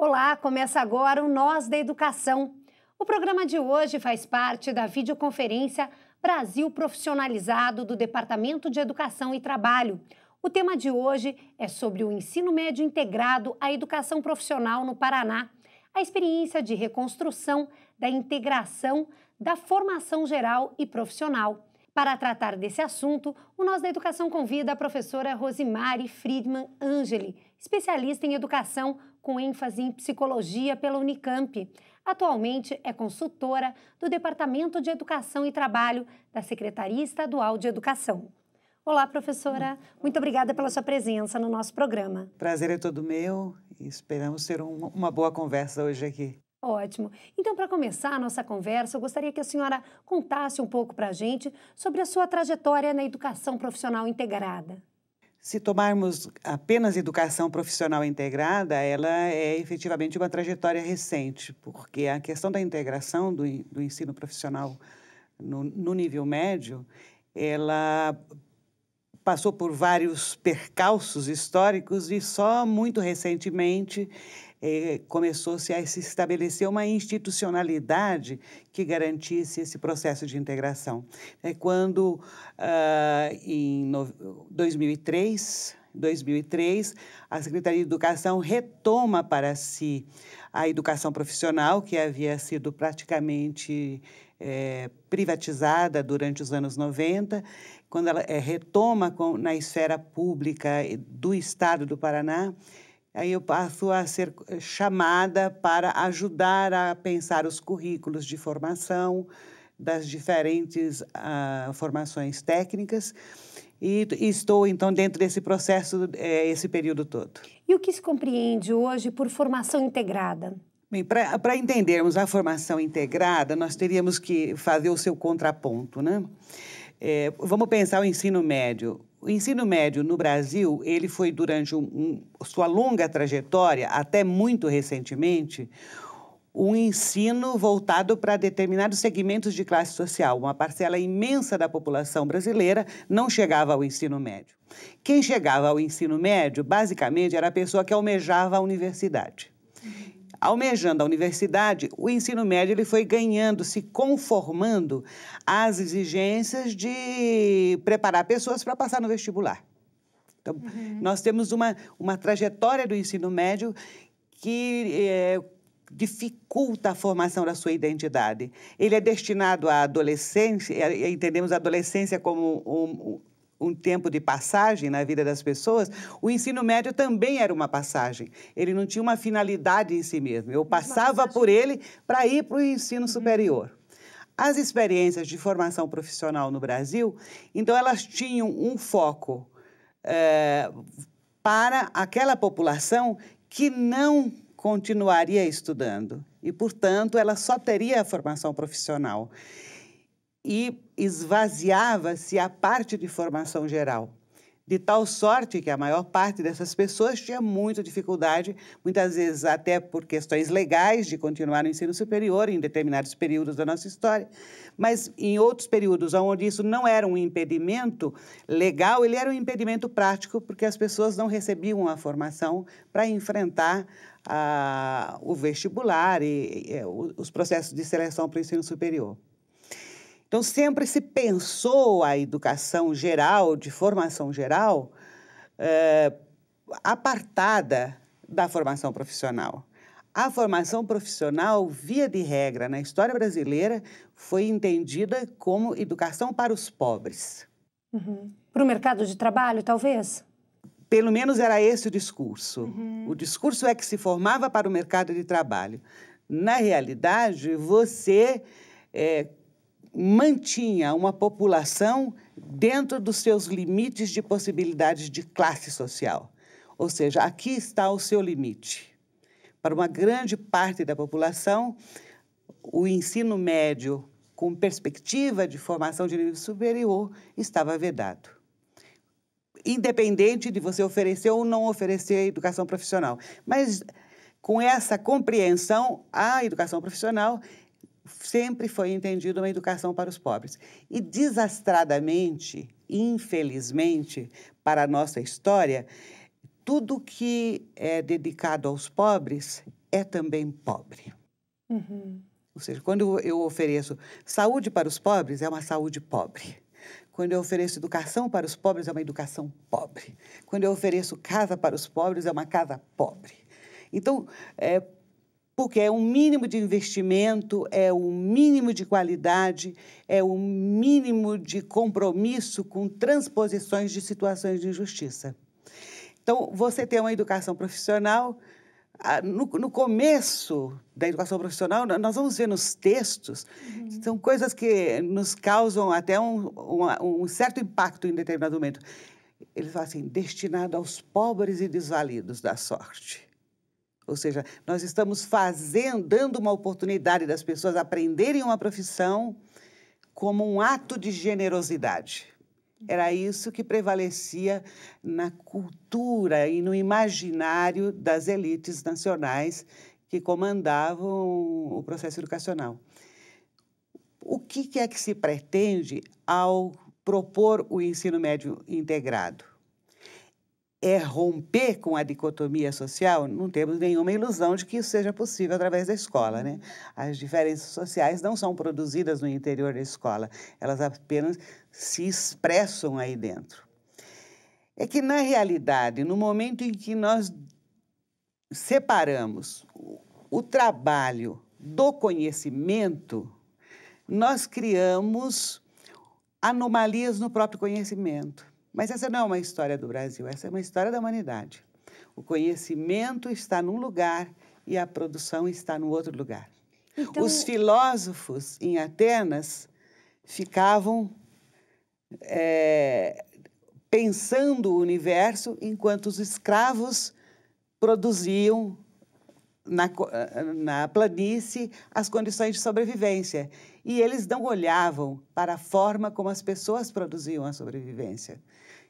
Olá, começa agora o Nós da Educação. O programa de hoje faz parte da videoconferência Brasil Profissionalizado do Departamento de Educação e Trabalho. O tema de hoje é sobre o ensino médio integrado à educação profissional no Paraná, a experiência de reconstrução da integração da formação geral e profissional. Para tratar desse assunto, o Nós da Educação convida a professora Rosimari Friedman Angeli, especialista em educação, com ênfase em psicologia pela Unicamp. Atualmente é consultora do Departamento de Educação e Trabalho da Secretaria Estadual de Educação. Olá, professora. Muito obrigada pela sua presença no nosso programa. Prazer é todo meu e esperamos ter um, uma boa conversa hoje aqui. Ótimo. Então, para começar a nossa conversa, eu gostaria que a senhora contasse um pouco para a gente sobre a sua trajetória na educação profissional integrada. Se tomarmos apenas educação profissional integrada, ela é efetivamente uma trajetória recente, porque a questão da integração do, do ensino profissional no, no nível médio, ela passou por vários percalços históricos e só muito recentemente é, começou-se a se estabelecer uma institucionalidade que garantisse esse processo de integração. É quando, ah, em no, 2003, 2003, a Secretaria de Educação retoma para si a educação profissional, que havia sido praticamente é, privatizada durante os anos 90, quando ela é, retoma com, na esfera pública do Estado do Paraná, Aí eu passo a ser eh, chamada para ajudar a pensar os currículos de formação das diferentes uh, formações técnicas e, e, estou então dentro desse processo eh, esse período todo. E o que se compreende hoje por formação integrada? Bem, para entendermos a formação integrada, nós teríamos que fazer o seu contraponto, né? É, vamos pensar o ensino médio. O ensino médio no Brasil, ele foi durante um, um, sua longa trajetória, até muito recentemente, um ensino voltado para determinados segmentos de classe social. Uma parcela imensa da população brasileira não chegava ao ensino médio. Quem chegava ao ensino médio, basicamente, era a pessoa que almejava a universidade. Almejando a universidade, o ensino médio ele foi ganhando, se conformando às exigências de preparar pessoas para passar no vestibular. Então, uhum. nós temos uma, uma trajetória do ensino médio que é, dificulta a formação da sua identidade. Ele é destinado à adolescência, entendemos a adolescência como um, um tempo de passagem na vida das pessoas, o ensino médio também era uma passagem. Ele não tinha uma finalidade em si mesmo. Eu passava por ele para ir para o ensino uhum. superior. As experiências de formação profissional no Brasil, então, elas tinham um foco é, para aquela população que não continuaria estudando e, portanto, ela só teria a formação profissional e esvaziava-se a parte de formação geral. De tal sorte que a maior parte dessas pessoas tinha muita dificuldade, muitas vezes até por questões legais, de continuar no ensino superior em determinados períodos da nossa história. Mas em outros períodos onde isso não era um impedimento legal, ele era um impedimento prático, porque as pessoas não recebiam a formação para enfrentar ah, o vestibular e, e os processos de seleção para o ensino superior. Então, sempre se pensou a educação geral, de formação geral, é, apartada da formação profissional. A formação profissional, via de regra, na história brasileira, foi entendida como educação para os pobres. Uhum. Para o mercado de trabalho, talvez? Pelo menos era esse o discurso. Uhum. O discurso é que se formava para o mercado de trabalho. Na realidade, você é, mantinha uma população dentro dos seus limites de possibilidades de classe social. Ou seja, aqui está o seu limite. Para uma grande parte da população, o ensino médio com perspectiva de formação de nível superior estava vedado. Independente de você oferecer ou não oferecer educação profissional. Mas com essa compreensão, a educação profissional sempre foi entendido uma educação para os pobres. E desastradamente, infelizmente, para a nossa história, tudo que é dedicado aos pobres é também pobre. Uhum. Ou seja, quando eu ofereço saúde para os pobres, é uma saúde pobre. Quando eu ofereço educação para os pobres, é uma educação pobre. Quando eu ofereço casa para os pobres, é uma casa pobre. Então, é, porque é um mínimo de investimento, é um mínimo de qualidade, é um mínimo de compromisso com transposições de situações de injustiça. Então, você tem uma educação profissional. Ah, no, no começo da educação profissional, nós vamos ver nos textos, uhum. são coisas que nos causam até um, um, um certo impacto em determinado momento. Ele fala assim: destinado aos pobres e desvalidos da sorte. Ou seja, nós estamos fazendo, dando uma oportunidade das pessoas aprenderem uma profissão como um ato de generosidade. Era isso que prevalecia na cultura e no imaginário das elites nacionais que comandavam o processo educacional. O que é que se pretende ao propor o ensino médio integrado? é romper com a dicotomia social, não temos nenhuma ilusão de que isso seja possível através da escola. Né? As diferenças sociais não são produzidas no interior da escola, elas apenas se expressam aí dentro. É que, na realidade, no momento em que nós separamos o trabalho do conhecimento, nós criamos anomalias no próprio conhecimento. Mas essa não é uma história do Brasil, essa é uma história da humanidade. O conhecimento está num lugar e a produção está no outro lugar. Então... Os filósofos em Atenas ficavam é, pensando o universo enquanto os escravos produziam na, na planície as condições de sobrevivência. E eles não olhavam para a forma como as pessoas produziam a sobrevivência.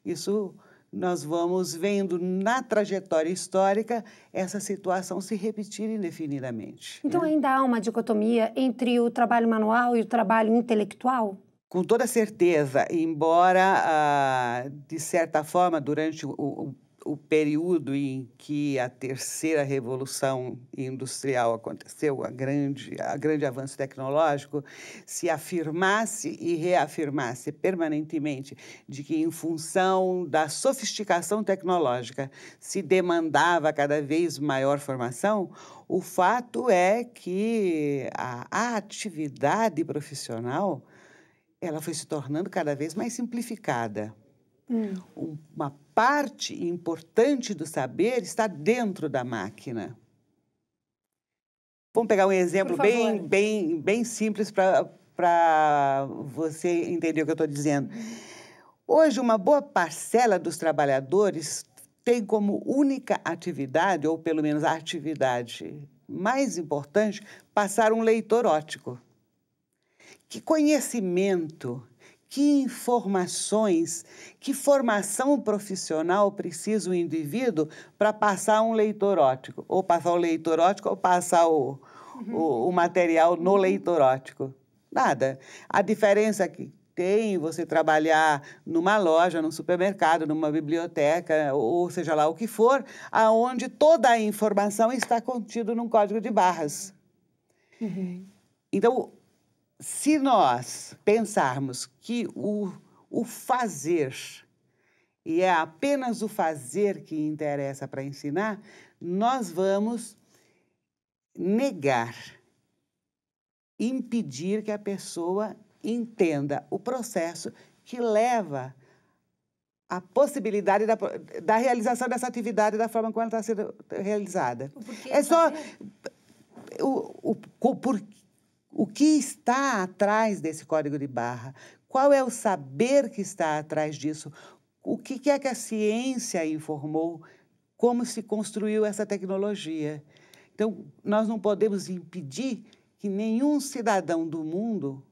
Isso nós vamos vendo na trajetória histórica essa situação se repetir indefinidamente. Então, né? ainda há uma dicotomia entre o trabalho manual e o trabalho intelectual? Com toda certeza, embora, ah, de certa forma, durante o, o o período em que a terceira revolução industrial aconteceu, a grande, a grande avanço tecnológico, se afirmasse e reafirmasse permanentemente de que em função da sofisticação tecnológica se demandava cada vez maior formação, o fato é que a atividade profissional ela foi se tornando cada vez mais simplificada Hum. Uma parte importante do saber está dentro da máquina. Vamos pegar um exemplo bem, bem, bem simples para você entender o que eu estou dizendo. Hoje, uma boa parcela dos trabalhadores tem como única atividade, ou pelo menos a atividade mais importante, passar um leitor ótico. Que conhecimento que informações, que formação profissional precisa o indivíduo para passar um leitor ótico, ou passar o leitor ótico, ou passar o, o, uhum. o, material no uhum. leitor ótico. Nada. A diferença é que tem você trabalhar numa loja, num supermercado, numa biblioteca, ou seja lá o que for, aonde toda a informação está contida num código de barras. Uhum. Então, se nós pensarmos que o, o fazer e é apenas o fazer que interessa para ensinar, nós vamos negar, impedir que a pessoa entenda o processo que leva a possibilidade da, da realização dessa atividade da forma como ela está sendo realizada. É só o, o, o por, o que está atrás desse código de barra? Qual é o saber que está atrás disso? O que é que a ciência informou? Como se construiu essa tecnologia? Então, nós não podemos impedir que nenhum cidadão do mundo,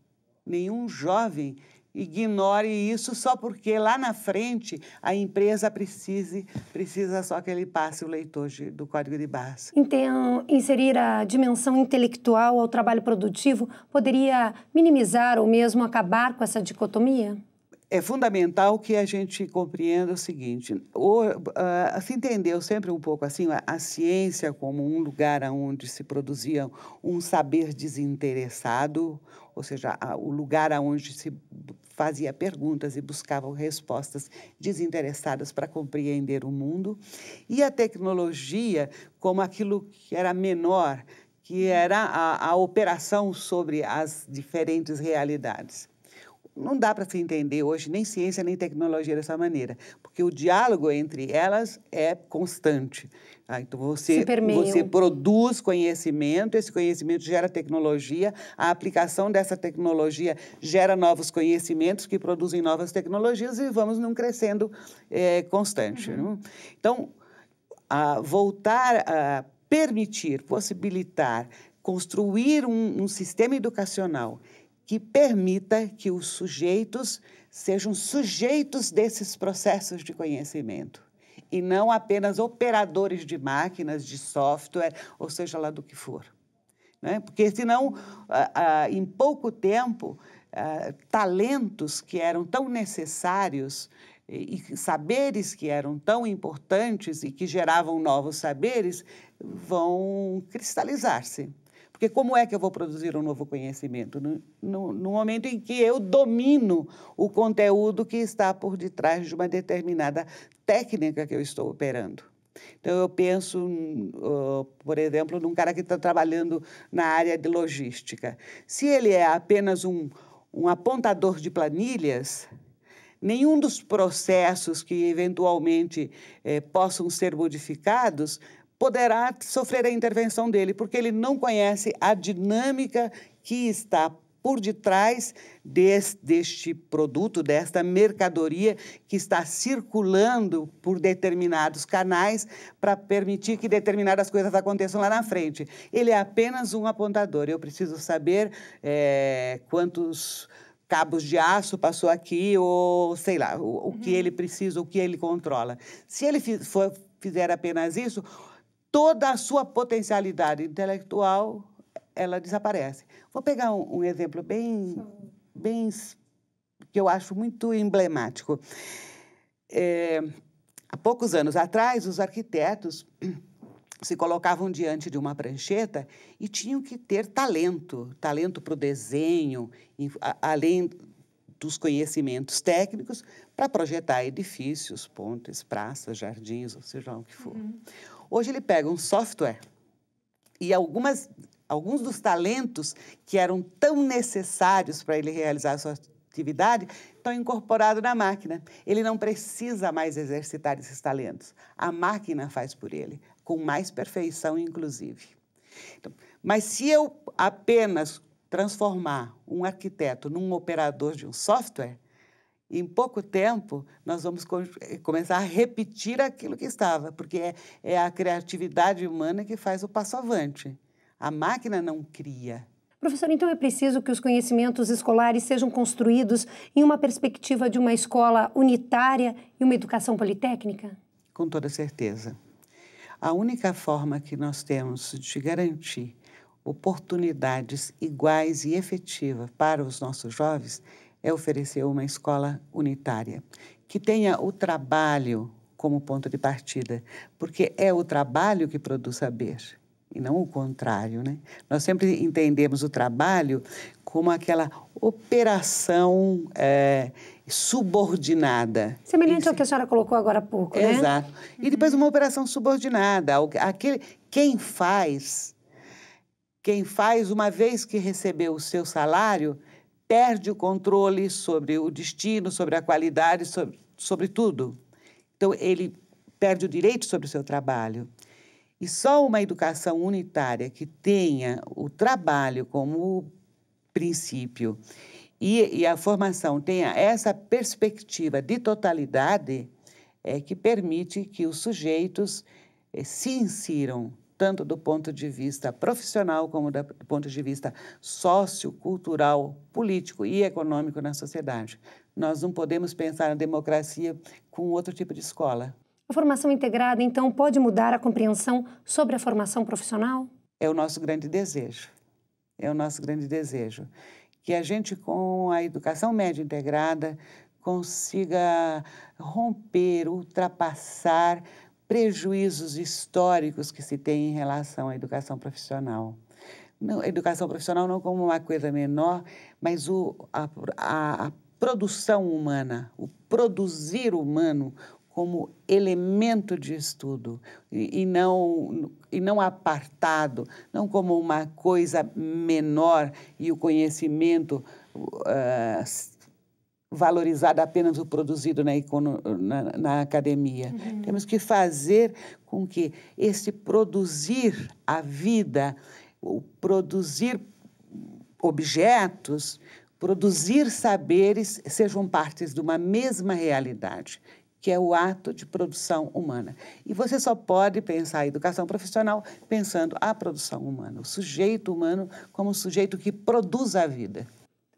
nenhum jovem, ignore isso só porque lá na frente a empresa precise, precisa só que ele passe o leitor de, do código de base. Então, inserir a dimensão intelectual ao trabalho produtivo poderia minimizar ou mesmo acabar com essa dicotomia? é fundamental que a gente compreenda o seguinte: o, uh, se entendeu sempre um pouco assim a, a, ciência como um lugar onde se produzia um saber desinteressado, ou seja, a, o lugar onde se fazia perguntas e buscavam respostas desinteressadas para compreender o mundo, e a tecnologia como aquilo que era menor, que era a, a operação sobre as diferentes realidades não dá para se entender hoje nem ciência nem tecnologia dessa maneira, porque o diálogo entre elas é constante. Ah, então você você produz conhecimento, esse conhecimento gera tecnologia, a aplicação dessa tecnologia gera novos conhecimentos que produzem novas tecnologias e vamos num crescendo é, constante. Uhum. Né? Então, a voltar a permitir, possibilitar, construir um, um sistema educacional que permita que os sujeitos sejam sujeitos desses processos de conhecimento e não apenas operadores de máquinas, de software, ou seja lá do que for. Né? Porque, senão, ah, ah em pouco tempo, ah, talentos que eram tão necessários e saberes que eram tão importantes e que geravam novos saberes vão cristalizar-se. Porque como é que eu vou produzir um novo conhecimento? No, no, no, momento em que eu domino o conteúdo que está por detrás de uma determinada técnica que eu estou operando. Então, eu penso, uh, por exemplo, num cara que está trabalhando na área de logística. Se ele é apenas um, um apontador de planilhas, nenhum dos processos que eventualmente eh, possam ser modificados poderá sofrer a intervenção dele, porque ele não conhece a dinâmica que está por detrás deste produto, desta mercadoria que está circulando por determinados canais para permitir que determinadas coisas aconteçam lá na frente. Ele é apenas um apontador. Eu preciso saber é, quantos cabos de aço passou aqui ou sei lá o, o uhum. que ele precisa, o que ele controla. Se ele for, fizer apenas isso, toda a sua potencialidade intelectual ela desaparece. Vou pegar um, um exemplo bem, bem que eu acho muito emblemático. É, há poucos anos atrás, os arquitetos se colocavam diante de uma prancheta e tinham que ter talento, talento para o desenho, além dos conhecimentos técnicos, para projetar edifícios, pontes, praças, jardins, ou seja lá o que for. Uhum. Hoje ele pega um software e algumas, alguns dos talentos que eram tão necessários para ele realizar a sua atividade estão incorporados na máquina. Ele não precisa mais exercitar esses talentos. A máquina faz por ele, com mais perfeição, inclusive. Então, mas se eu apenas transformar um arquiteto num operador de um software, em pouco tempo, nós vamos co eh, começar a repetir aquilo que estava, porque é, é a criatividade humana que faz o passo avante. A máquina não cria. Professor, então é preciso que os conhecimentos escolares sejam construídos em uma perspectiva de uma escola unitária e uma educação politécnica? Com toda certeza. A única forma que nós temos de garantir oportunidades iguais e efetivas para os nossos jovens é oferecer uma escola unitária que tenha o trabalho como ponto de partida, porque é o trabalho que produz saber e não o contrário, né? Nós sempre entendemos o trabalho como aquela operação é, subordinada. Semelhante ao que a senhora colocou agora há pouco, Exato. né? Exato. E uhum. depois uma operação subordinada, aquele quem faz, quem faz uma vez que recebeu o seu salário, perde o controle sobre o destino, sobre a qualidade, sobre, sobre tudo. Então, ele perde o direito sobre o seu trabalho. E só uma educação unitária que tenha o trabalho como princípio e, e, a formação tenha essa perspectiva de totalidade é que permite que os sujeitos eh, se insiram tanto do ponto de vista profissional como do ponto de vista sociocultural, político e econômico na sociedade. Nós não podemos pensar na democracia com outro tipo de escola. A formação integrada, então, pode mudar a compreensão sobre a formação profissional? É o nosso grande desejo. É o nosso grande desejo. Que a gente, com a educação média integrada, consiga romper, ultrapassar prejuízos históricos que se tem em relação à educação profissional. Não, a educação profissional não como uma coisa menor, mas o, a, a, a produção humana, o produzir humano como elemento de estudo e, e, não, e não apartado, não como uma coisa menor e o conhecimento uh, valorizado apenas o produzido na, na, na academia. Uhum. Temos que fazer com que esse produzir a vida, o produzir objetos, produzir saberes sejam partes de uma mesma realidade, que é o ato de produção humana. E você só pode pensar a educação profissional pensando a produção humana, o sujeito humano como sujeito que produz a vida.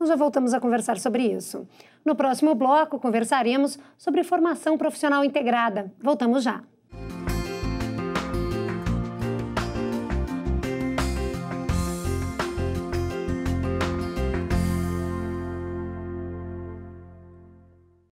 Então já voltamos a conversar sobre isso. No próximo bloco, conversaremos sobre formação profissional integrada. Voltamos já.